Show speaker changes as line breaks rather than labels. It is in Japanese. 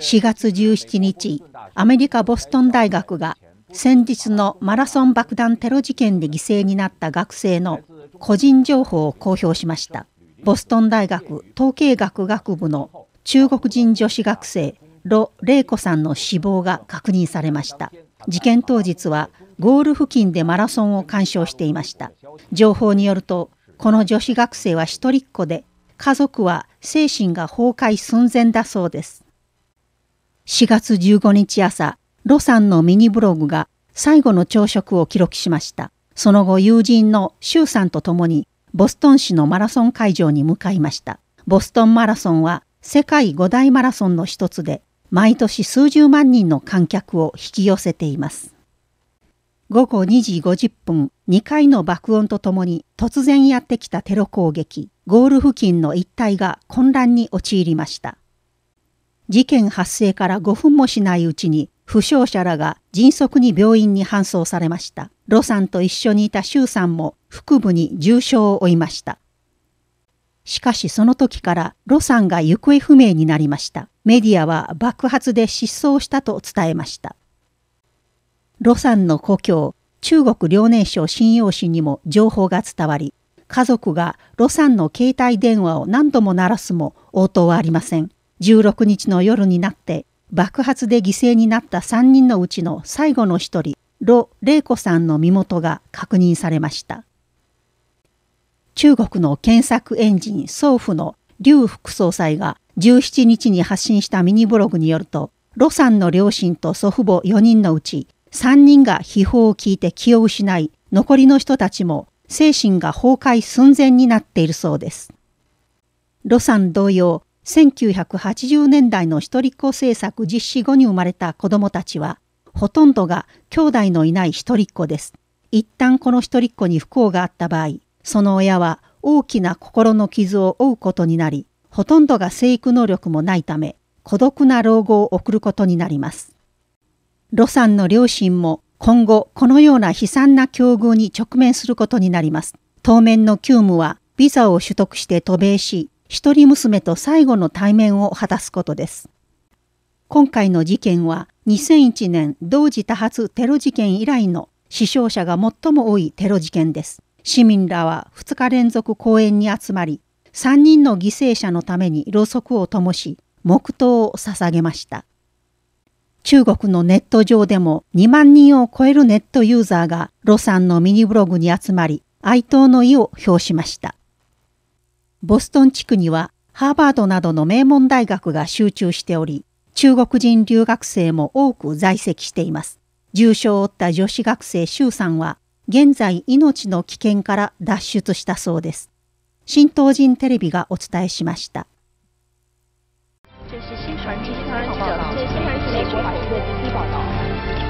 4月17日、アメリカ・ボストン大学が先日のマラソン爆弾テロ事件で犠牲になった学生の個人情報を公表しました。ボストン大学統計学学部の中国人女子学生、ロ・レイコさんの死亡が確認されました。事件当日はゴール付近でマラソンを鑑賞していました。情報によると、この女子学生は一人っ子で、家族は精神が崩壊寸前だそうです。4月15日朝、ロさんのミニブログが最後の朝食を記録しました。その後、友人のシュウさんと共に、ボストン市のマラソン会場に向かいました。ボストンマラソンは世界5大マラソンの一つで、毎年数十万人の観客を引き寄せています。午後2時50分、2回の爆音とともに突然やってきたテロ攻撃、ゴール付近の一帯が混乱に陥りました。事件発生から5分もしないうちに負傷者らが迅速に病院に搬送されました。ロさんと一緒にいた周さんも腹部に重傷を負いました。しかしその時からロさんが行方不明になりました。メディアは爆発で失踪したと伝えました。ロさんの故郷、中国遼寧省信用紙にも情報が伝わり、家族がロさんの携帯電話を何度も鳴らすも応答はありません。16日の夜になって爆発で犠牲になった3人のうちの最後の1人ロ・レイコさんの身元が確認されました中国の検索エンジン総府の劉副総裁が17日に発信したミニブログによるとロさんの両親と祖父母4人のうち3人が秘宝を聞いて気を失い残りの人たちも精神が崩壊寸前になっているそうです。ロさん同様1980年代の一人っ子政策実施後に生まれた子どもたちは、ほとんどが兄弟のいない一人っ子です。一旦この一人っ子に不幸があった場合、その親は大きな心の傷を負うことになり、ほとんどが生育能力もないため、孤独な老後を送ることになります。ロさんの両親も今後このような悲惨な境遇に直面することになります。当面の急務はビザを取得して渡米し、一人娘と最後の対面を果たすことです。今回の事件は2001年同時多発テロ事件以来の死傷者が最も多いテロ事件です。市民らは2日連続公園に集まり、3人の犠牲者のためにろうそくを灯し、黙祷を捧げました。中国のネット上でも2万人を超えるネットユーザーがロさんのミニブログに集まり、哀悼の意を表しました。ボストン地区にはハーバードなどの名門大学が集中しており、中国人留学生も多く在籍しています。重傷を負った女子学生周さんは、現在命の危険から脱出したそうです。新東人テレビがお伝えしました。新传新报道。